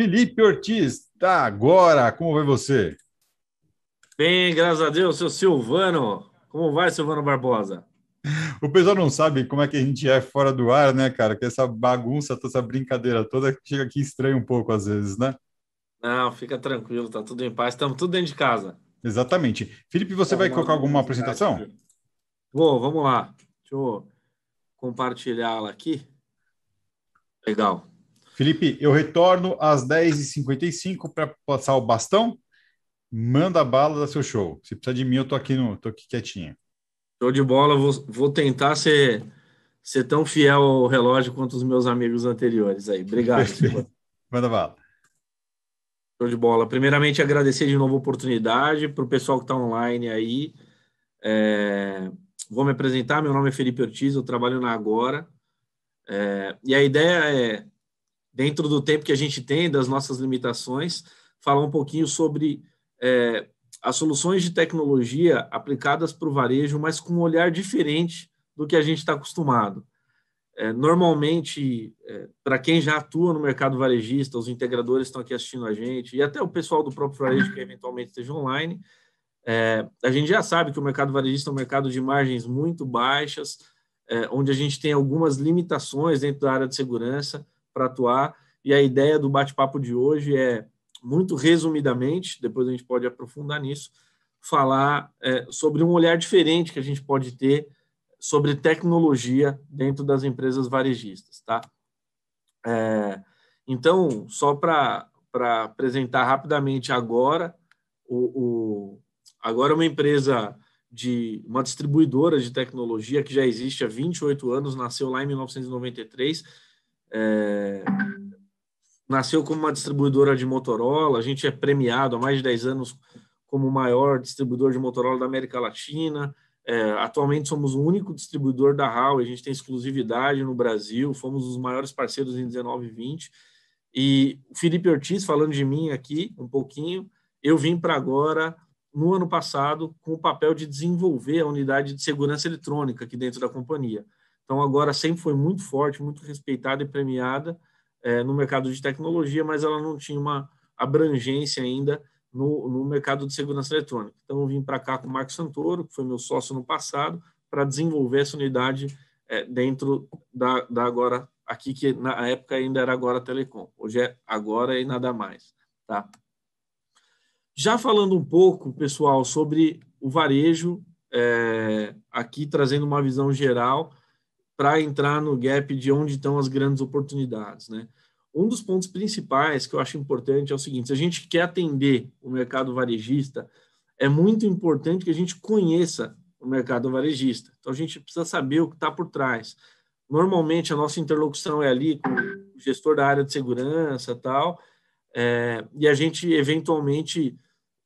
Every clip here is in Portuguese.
Felipe Ortiz, tá agora, como vai você? Bem, graças a Deus, seu Silvano. Como vai, Silvano Barbosa? O pessoal não sabe como é que a gente é fora do ar, né, cara? Que essa bagunça, toda essa brincadeira toda chega aqui estranho um pouco às vezes, né? Não, fica tranquilo, tá tudo em paz, estamos tudo dentro de casa. Exatamente. Felipe, você vai colocar alguma apresentação? Vou, vamos lá. Deixa eu compartilhá-la aqui. Legal. Felipe, eu retorno às 10h55 para passar o bastão. Manda bala da seu show. Se precisar de mim, eu tô aqui, no, tô aqui quietinho. Show de bola, vou, vou tentar ser, ser tão fiel ao relógio quanto os meus amigos anteriores aí. Obrigado. Manda bala. Show de bola. Primeiramente, agradecer de novo a oportunidade para o pessoal que está online aí. É... Vou me apresentar, meu nome é Felipe Ortiz, eu trabalho na Agora. É... E a ideia é dentro do tempo que a gente tem, das nossas limitações, falar um pouquinho sobre é, as soluções de tecnologia aplicadas para o varejo, mas com um olhar diferente do que a gente está acostumado. É, normalmente, é, para quem já atua no mercado varejista, os integradores estão aqui assistindo a gente, e até o pessoal do próprio varejo que eventualmente esteja online, é, a gente já sabe que o mercado varejista é um mercado de margens muito baixas, é, onde a gente tem algumas limitações dentro da área de segurança, para atuar. E a ideia do bate-papo de hoje é, muito resumidamente, depois a gente pode aprofundar nisso, falar é, sobre um olhar diferente que a gente pode ter sobre tecnologia dentro das empresas varejistas, tá? É, então, só para apresentar rapidamente agora, o, o, agora é uma empresa de uma distribuidora de tecnologia que já existe há 28 anos, nasceu lá em 1993 é, nasceu como uma distribuidora de Motorola, a gente é premiado há mais de 10 anos como o maior distribuidor de Motorola da América Latina. É, atualmente somos o único distribuidor da Huawei, a gente tem exclusividade no Brasil, fomos os maiores parceiros em 19 e 20. E o Felipe Ortiz, falando de mim aqui um pouquinho, eu vim para agora, no ano passado, com o papel de desenvolver a unidade de segurança eletrônica aqui dentro da companhia. Então, agora sempre foi muito forte, muito respeitada e premiada é, no mercado de tecnologia, mas ela não tinha uma abrangência ainda no, no mercado de segurança eletrônica. Então, eu vim para cá com o Marco Santoro, que foi meu sócio no passado, para desenvolver essa unidade é, dentro da, da, agora, aqui que na época ainda era agora Telecom. Hoje é agora e nada mais. Tá? Já falando um pouco, pessoal, sobre o varejo, é, aqui trazendo uma visão geral, para entrar no gap de onde estão as grandes oportunidades, né? Um dos pontos principais que eu acho importante é o seguinte: se a gente quer atender o mercado varejista, é muito importante que a gente conheça o mercado varejista. Então a gente precisa saber o que está por trás. Normalmente a nossa interlocução é ali com o gestor da área de segurança tal, é, e a gente eventualmente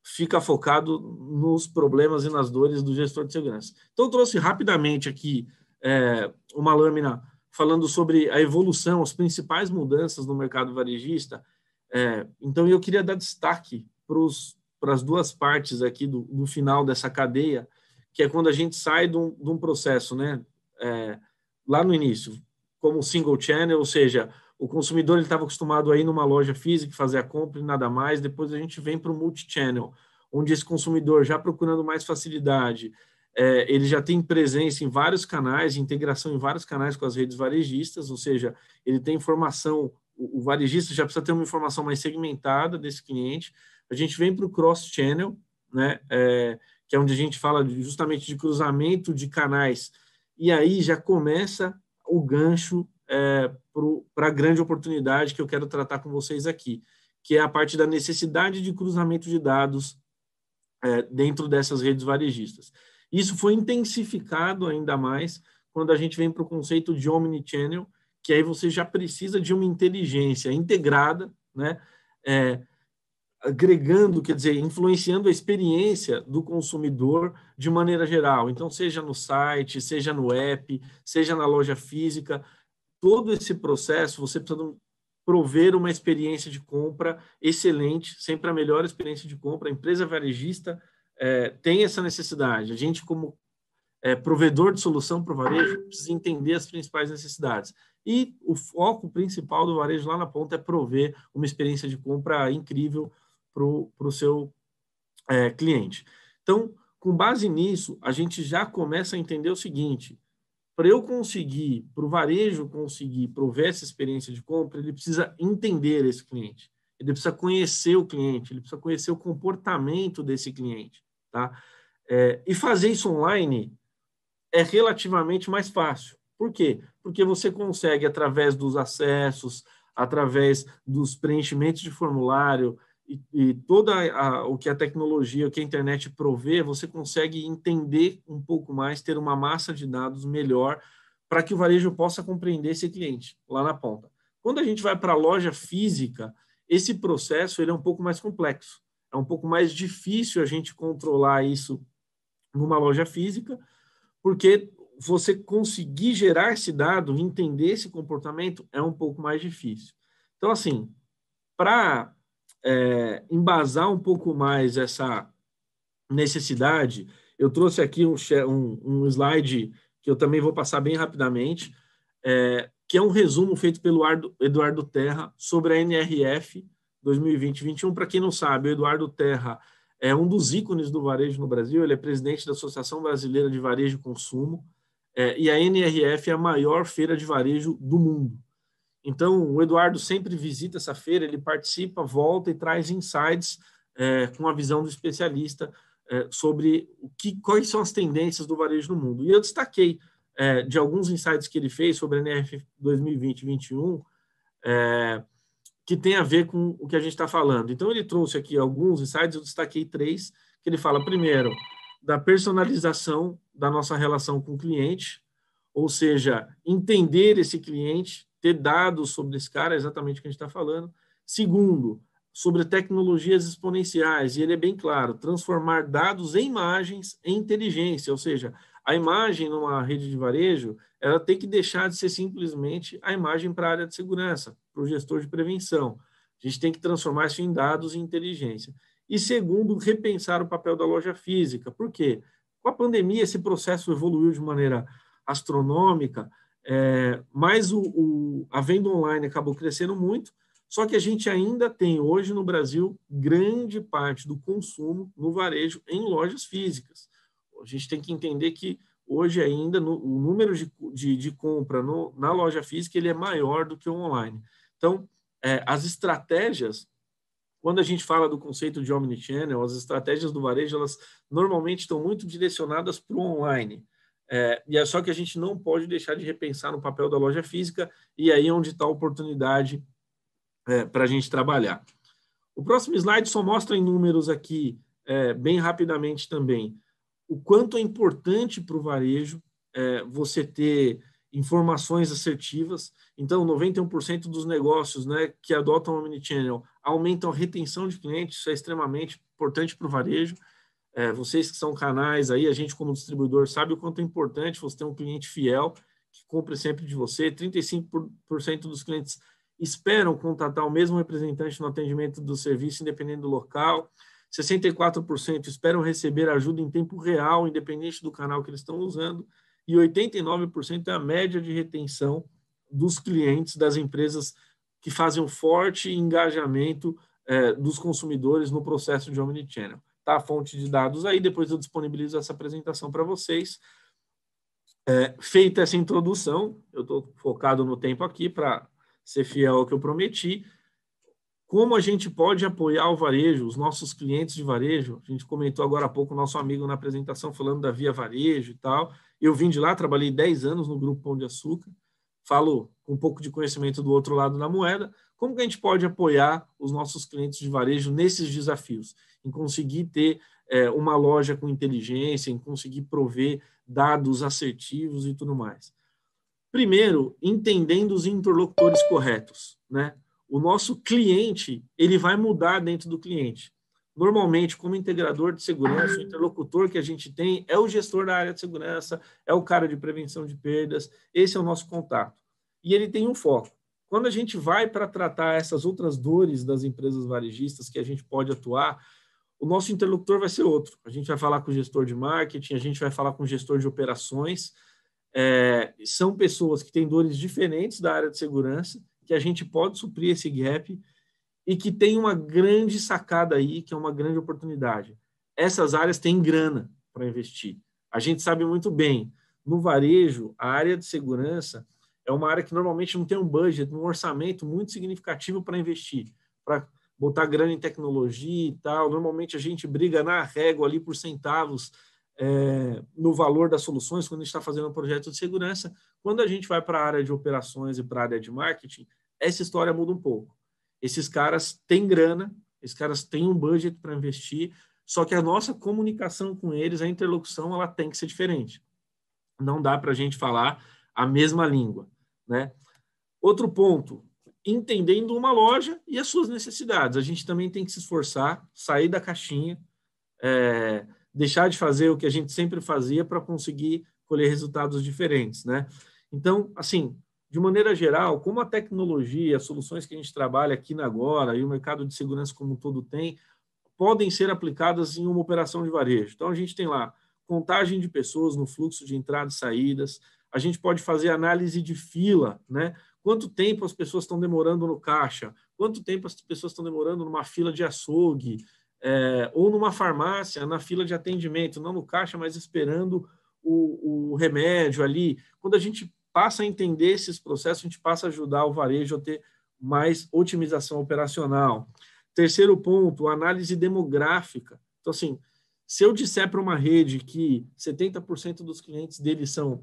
fica focado nos problemas e nas dores do gestor de segurança. Então eu trouxe rapidamente aqui é, uma lâmina falando sobre a evolução, as principais mudanças no mercado varejista. É, então, eu queria dar destaque para as duas partes aqui do, do, final dessa cadeia, que é quando a gente sai de um, de um processo, né? É, lá no início, como single channel, ou seja, o consumidor estava acostumado a ir numa loja física fazer a compra e nada mais. Depois a gente vem para o multi-channel, onde esse consumidor já procurando mais facilidade, é, ele já tem presença em vários canais, integração em vários canais com as redes varejistas, ou seja, ele tem informação, o, o varejista já precisa ter uma informação mais segmentada desse cliente. A gente vem para o cross-channel, né, é, que é onde a gente fala justamente de cruzamento de canais, e aí já começa o gancho é, para a grande oportunidade que eu quero tratar com vocês aqui, que é a parte da necessidade de cruzamento de dados é, dentro dessas redes varejistas. Isso foi intensificado ainda mais quando a gente vem para o conceito de omnichannel, que aí você já precisa de uma inteligência integrada, né? É, agregando, quer dizer, influenciando a experiência do consumidor de maneira geral. Então, seja no site, seja no app, seja na loja física, todo esse processo você precisa prover uma experiência de compra excelente, sempre a melhor experiência de compra. A empresa varejista é, tem essa necessidade. A gente, como é, provedor de solução para o varejo, precisa entender as principais necessidades. E o foco principal do varejo lá na ponta é prover uma experiência de compra incrível para o seu é, cliente. Então, com base nisso, a gente já começa a entender o seguinte: para eu conseguir, para o varejo conseguir prover essa experiência de compra, ele precisa entender esse cliente, ele precisa conhecer o cliente, ele precisa conhecer o comportamento desse cliente. Tá? É, e fazer isso online é relativamente mais fácil. Por quê? Porque você consegue, através dos acessos, através dos preenchimentos de formulário e, e toda a, o que a tecnologia, o que a internet provê, você consegue entender um pouco mais, ter uma massa de dados melhor para que o varejo possa compreender esse cliente lá na ponta. Quando a gente vai para a loja física, esse processo ele é um pouco mais complexo. É um pouco mais difícil a gente controlar isso numa loja física, porque você conseguir gerar esse dado, entender esse comportamento é um pouco mais difícil. Então, assim, para é, embasar um pouco mais essa necessidade, eu trouxe aqui um, um, um slide que eu também vou passar bem rapidamente, é, que é um resumo feito pelo Eduardo Terra sobre a NRF 2020-21. Para quem não sabe, o Eduardo Terra é um dos ícones do varejo no Brasil, ele é presidente da Associação Brasileira de Varejo e Consumo, é, e a NRF é a maior feira de varejo do mundo. Então, o Eduardo sempre visita essa feira, ele participa, volta e traz insights é, com a visão do especialista é, sobre o que, quais são as tendências do varejo no mundo. E eu destaquei é, de alguns insights que ele fez sobre a NRF 2020-21, é, que tem a ver com o que a gente está falando. Então, ele trouxe aqui alguns insights, eu destaquei três, que ele fala, primeiro, da personalização da nossa relação com o cliente, ou seja, entender esse cliente, ter dados sobre esse cara, exatamente o que a gente está falando. Segundo, sobre tecnologias exponenciais, e ele é bem claro, transformar dados em imagens em inteligência, ou seja, a imagem numa rede de varejo, ela tem que deixar de ser simplesmente a imagem para a área de segurança, para o gestor de prevenção. A gente tem que transformar isso em dados e inteligência. E segundo, repensar o papel da loja física. Por quê? Com a pandemia, esse processo evoluiu de maneira astronômica, é, mas o, o, a venda online acabou crescendo muito, só que a gente ainda tem hoje no Brasil grande parte do consumo no varejo em lojas físicas a gente tem que entender que hoje ainda no, o número de, de, de compra no, na loja física ele é maior do que o online. Então, é, as estratégias, quando a gente fala do conceito de omnichannel, as estratégias do varejo, elas normalmente estão muito direcionadas para o online. É, e é só que a gente não pode deixar de repensar no papel da loja física e aí é onde está a oportunidade é, para a gente trabalhar. O próximo slide só mostra em números aqui, é, bem rapidamente também, o quanto é importante para o varejo é, você ter informações assertivas. Então, 91% dos negócios né, que adotam o Omnichannel aumentam a retenção de clientes, isso é extremamente importante para o varejo. É, vocês que são canais aí, a gente como distribuidor sabe o quanto é importante você ter um cliente fiel que compre sempre de você. 35% dos clientes esperam contatar o mesmo representante no atendimento do serviço, independente do local. 64% esperam receber ajuda em tempo real, independente do canal que eles estão usando, e 89% é a média de retenção dos clientes das empresas que fazem um forte engajamento é, dos consumidores no processo de omnichannel. Tá a fonte de dados aí, depois eu disponibilizo essa apresentação para vocês. É, feita essa introdução, eu estou focado no tempo aqui para ser fiel ao que eu prometi. Como a gente pode apoiar o varejo, os nossos clientes de varejo? A gente comentou agora há pouco o nosso amigo na apresentação falando da Via Varejo e tal. Eu vim de lá, trabalhei 10 anos no Grupo Pão de Açúcar, falo com um pouco de conhecimento do outro lado da moeda. Como que a gente pode apoiar os nossos clientes de varejo nesses desafios? Em conseguir ter é, uma loja com inteligência, em conseguir prover dados assertivos e tudo mais. Primeiro, entendendo os interlocutores corretos, né? o nosso cliente ele vai mudar dentro do cliente. Normalmente, como integrador de segurança, o interlocutor que a gente tem é o gestor da área de segurança, é o cara de prevenção de perdas, esse é o nosso contato. E ele tem um foco. Quando a gente vai para tratar essas outras dores das empresas varejistas que a gente pode atuar, o nosso interlocutor vai ser outro. A gente vai falar com o gestor de marketing, a gente vai falar com o gestor de operações. É, são pessoas que têm dores diferentes da área de segurança que a gente pode suprir esse gap e que tem uma grande sacada aí, que é uma grande oportunidade. Essas áreas têm grana para investir. A gente sabe muito bem, no varejo, a área de segurança é uma área que normalmente não tem um budget, um orçamento muito significativo para investir, para botar grana em tecnologia e tal. Normalmente a gente briga na régua ali por centavos é, no valor das soluções quando a gente está fazendo um projeto de segurança. Quando a gente vai para a área de operações e para a área de marketing, essa história muda um pouco. Esses caras têm grana, esses caras têm um budget para investir, só que a nossa comunicação com eles, a interlocução, ela tem que ser diferente. Não dá para a gente falar a mesma língua, né? Outro ponto, entendendo uma loja e as suas necessidades. A gente também tem que se esforçar, sair da caixinha, é, deixar de fazer o que a gente sempre fazia para conseguir colher resultados diferentes, né? Então, assim, de maneira geral, como a tecnologia, as soluções que a gente trabalha aqui na agora e o mercado de segurança como um todo tem, podem ser aplicadas em uma operação de varejo. Então, a gente tem lá contagem de pessoas no fluxo de entradas e saídas, a gente pode fazer análise de fila, né? Quanto tempo as pessoas estão demorando no caixa? Quanto tempo as pessoas estão demorando numa fila de açougue? é, ou numa farmácia, na fila de atendimento, não no caixa, mas esperando o, o remédio ali. Quando a gente passa a entender esses processos, a gente passa a ajudar o varejo a ter mais otimização operacional. Terceiro ponto, análise demográfica. Então, assim, se eu disser para uma rede que 70% dos clientes deles são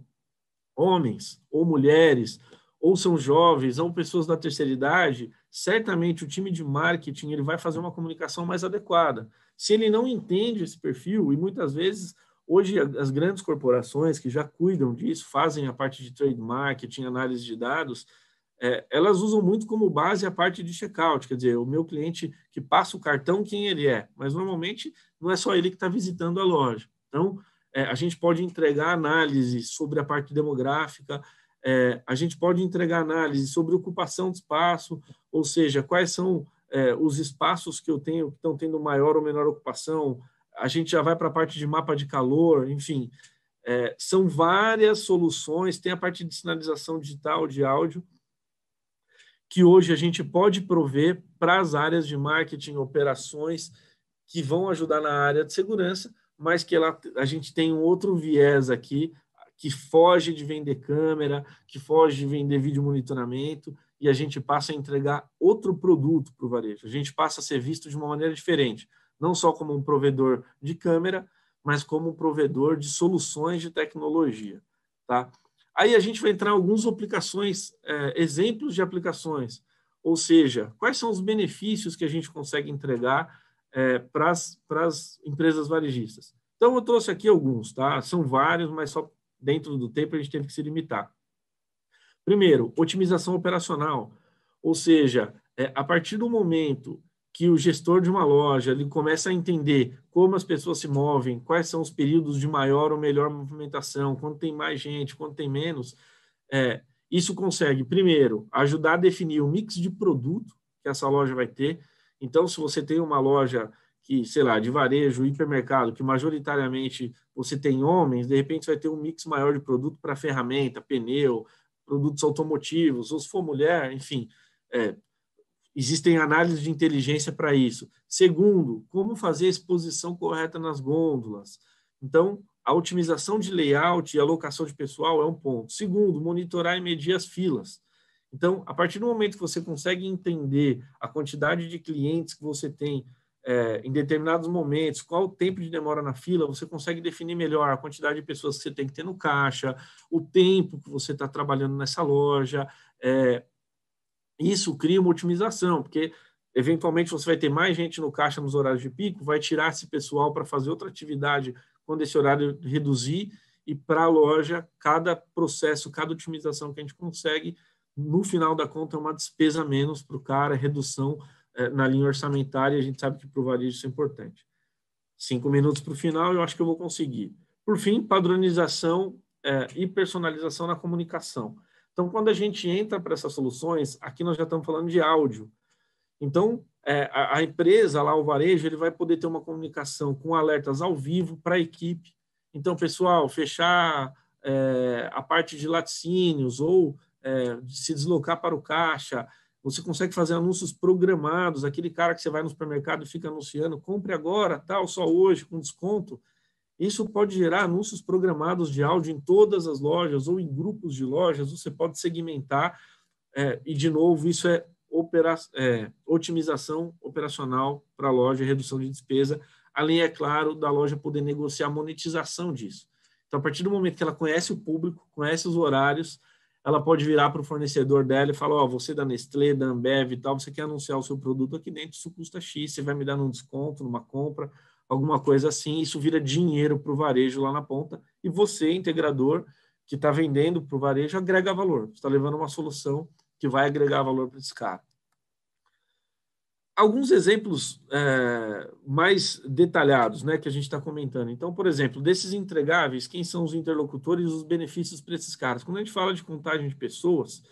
homens ou mulheres, ou são jovens, ou pessoas da terceira idade, certamente o time de marketing ele vai fazer uma comunicação mais adequada. Se ele não entende esse perfil, e muitas vezes hoje as grandes corporações que já cuidam disso, fazem a parte de trade marketing, análise de dados, é, elas usam muito como base a parte de checkout, quer dizer, o meu cliente que passa o cartão, quem ele é, mas normalmente não é só ele que está visitando a loja. Então, é, a gente pode entregar análise sobre a parte demográfica, é, a gente pode entregar análise sobre ocupação de espaço, ou seja, quais são é, os espaços que eu tenho que estão tendo maior ou menor ocupação. A gente já vai para a parte de mapa de calor, enfim, é, são várias soluções. Tem a parte de sinalização digital, de áudio, que hoje a gente pode prover para as áreas de marketing, operações, que vão ajudar na área de segurança, mas que ela, a gente tem um outro viés aqui que foge de vender câmera, que foge de vender vídeo monitoramento, e a gente passa a entregar outro produto para o varejo. A gente passa a ser visto de uma maneira diferente, não só como um provedor de câmera, mas como um provedor de soluções de tecnologia. Tá? Aí a gente vai entrar em algumas aplicações, é, exemplos de aplicações, ou seja, quais são os benefícios que a gente consegue entregar é, para as empresas varejistas. Então, eu trouxe aqui alguns, tá? São vários, mas só dentro do tempo, a gente teve que se limitar. Primeiro, otimização operacional, ou seja, é, a partir do momento que o gestor de uma loja ele começa a entender como as pessoas se movem, quais são os períodos de maior ou melhor movimentação, quando tem mais gente, quando tem menos, é, isso consegue, primeiro, ajudar a definir o mix de produto que essa loja vai ter. Então, se você tem uma loja que, sei lá, de varejo, hipermercado, que majoritariamente você tem homens, de repente você vai ter um mix maior de produto para ferramenta, pneu, produtos automotivos, ou se for mulher, enfim, é, existem análises de inteligência para isso. Segundo, como fazer a exposição correta nas gôndolas. Então, a otimização de layout e alocação de pessoal é um ponto. Segundo, monitorar e medir as filas. Então, a partir do momento que você consegue entender a quantidade de clientes que você tem é, em determinados momentos, qual o tempo de demora na fila, você consegue definir melhor a quantidade de pessoas que você tem que ter no caixa, o tempo que você está trabalhando nessa loja. É, isso cria uma otimização, porque eventualmente você vai ter mais gente no caixa nos horários de pico, vai tirar esse pessoal para fazer outra atividade quando esse horário reduzir, e para a loja, cada processo, cada otimização que a gente consegue, no final da conta, é uma despesa menos para o cara, redução é, na linha orçamentária, a gente sabe que para o varejo isso é importante. Cinco minutos para o final, eu acho que eu vou conseguir. Por fim, padronização é, e personalização na comunicação. Então, quando a gente entra para essas soluções, aqui nós já estamos falando de áudio. Então, é, a, a, empresa lá, o varejo, ele vai poder ter uma comunicação com alertas ao vivo para a equipe. Então, pessoal, fechar é, a parte de laticínios ou é, se deslocar para o caixa, você consegue fazer anúncios programados, aquele cara que você vai no supermercado e fica anunciando, compre agora, tal, só hoje, com desconto. Isso pode gerar anúncios programados de áudio em todas as lojas ou em grupos de lojas, você pode segmentar, é, e de novo, isso é, opera, é otimização operacional para a loja, redução de despesa, além, é claro, da loja poder negociar a monetização disso. Então, a partir do momento que ela conhece o público, conhece os horários, ela pode virar para o fornecedor dela e falar: Ó, oh, você da Nestlé, da Ambev e tal, você quer anunciar o seu produto aqui dentro, isso custa X, você vai me dar um desconto numa compra, alguma coisa assim. Isso vira dinheiro para o varejo lá na ponta e você, integrador, que está vendendo para o varejo, agrega valor. Você está levando uma solução que vai agregar valor para esse cara alguns exemplos é, mais detalhados né, que a gente está comentando. Então, por exemplo, desses entregáveis, quem são os interlocutores e os benefícios para esses caras? Quando a gente fala de contagem de pessoas, o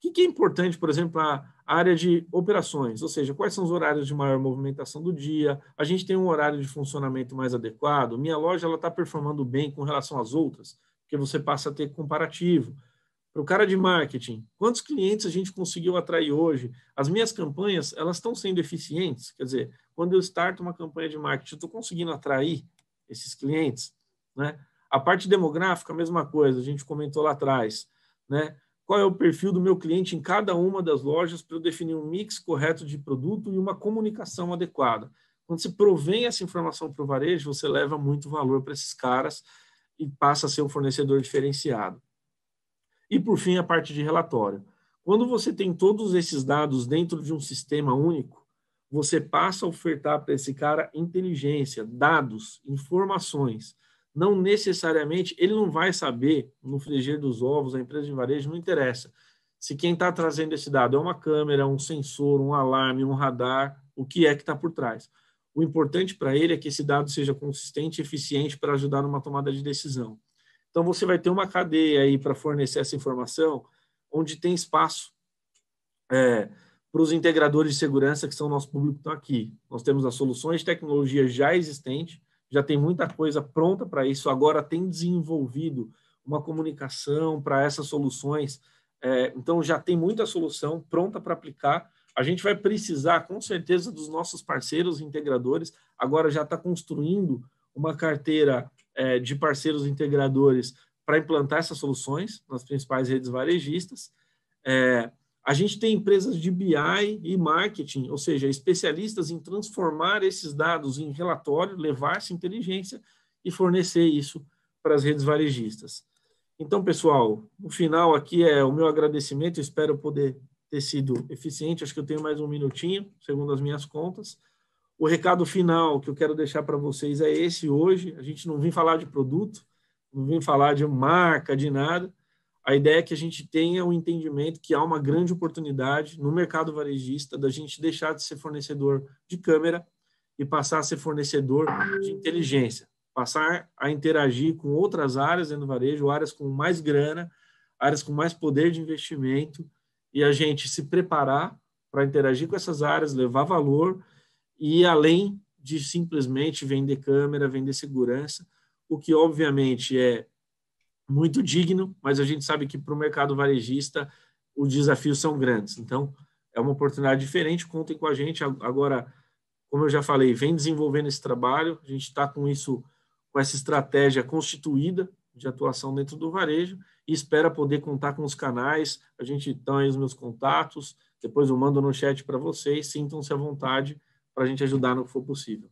que, que é importante, por exemplo, a área de operações? Ou seja, quais são os horários de maior movimentação do dia? A gente tem um horário de funcionamento mais adequado? Minha loja está performando bem com relação às outras, porque você passa a ter comparativo o cara de marketing, quantos clientes a gente conseguiu atrair hoje? As minhas campanhas, elas estão sendo eficientes? Quer dizer, quando eu starto uma campanha de marketing, eu estou conseguindo atrair esses clientes? Né? A parte demográfica, a mesma coisa, a gente comentou lá atrás. Né? Qual é o perfil do meu cliente em cada uma das lojas para eu definir um mix correto de produto e uma comunicação adequada? Quando se provém essa informação para o varejo, você leva muito valor para esses caras e passa a ser um fornecedor diferenciado. E, por fim, a parte de relatório. Quando você tem todos esses dados dentro de um sistema único, você passa a ofertar para esse cara inteligência, dados, informações. Não necessariamente, ele não vai saber no frigir dos ovos, a empresa de varejo, não interessa. Se quem está trazendo esse dado é uma câmera, um sensor, um alarme, um radar, o que é que está por trás. O importante para ele é que esse dado seja consistente e eficiente para ajudar numa tomada de decisão. Então, você vai ter uma cadeia aí para fornecer essa informação, onde tem espaço é, para os integradores de segurança, que são nosso público, estão tá aqui. Nós temos as soluções de tecnologia já existentes, já tem muita coisa pronta para isso, agora tem desenvolvido uma comunicação para essas soluções. É, então, já tem muita solução pronta para aplicar. A gente vai precisar, com certeza, dos nossos parceiros integradores. Agora já está construindo uma carteira é, de parceiros integradores para implantar essas soluções nas principais redes varejistas. É, a gente tem empresas de BI e marketing, ou seja, especialistas em transformar esses dados em relatório, levar essa inteligência e fornecer isso para as redes varejistas. Então, pessoal, o final aqui é o meu agradecimento, espero poder ter sido eficiente, acho que eu tenho mais um minutinho, segundo as minhas contas. O recado final que eu quero deixar para vocês é esse hoje. A gente não vem falar de produto, não vem falar de marca, de nada. A ideia é que a gente tenha o um entendimento que há uma grande oportunidade no mercado varejista da gente deixar de ser fornecedor de câmera e passar a ser fornecedor de inteligência, passar a interagir com outras áreas dentro do varejo, áreas com mais grana, áreas com mais poder de investimento, e a gente se preparar para interagir com essas áreas, levar valor e além de simplesmente vender câmera, vender segurança, o que obviamente é muito digno, mas a gente sabe que para o mercado varejista os desafios são grandes. Então, é uma oportunidade diferente, contem com a gente. Agora, como eu já falei, vem desenvolvendo esse trabalho, a gente está com isso, com essa estratégia constituída de atuação dentro do varejo e espera poder contar com os canais. A gente tem então, aí os meus contatos, depois eu mando no chat para vocês, sintam-se à vontade para a gente ajudar no que for possível.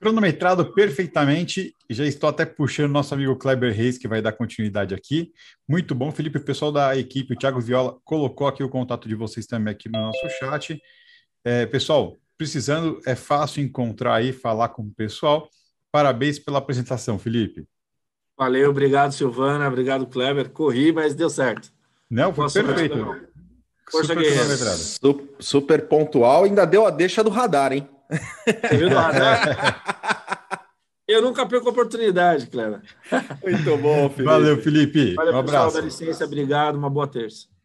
Cronometrado perfeitamente, já estou até puxando nosso amigo Kleber Reis, que vai dar continuidade aqui. Muito bom, Felipe, o pessoal da equipe, o Thiago Viola, colocou aqui o contato de vocês também aqui no nosso chat. É, pessoal, precisando, é fácil encontrar e falar com o pessoal. Parabéns pela apresentação, Felipe. Valeu, obrigado, Silvana, obrigado, Kleber. Corri, mas deu certo. Não, foi Posso perfeito. Super, super pontual, ainda deu a deixa do radar, hein? Você viu do radar? Eu nunca perco a oportunidade, Clara. Muito bom, Felipe. Valeu, Felipe. Valeu, um pessoal, abraço. Dá licença, obrigado, uma boa terça.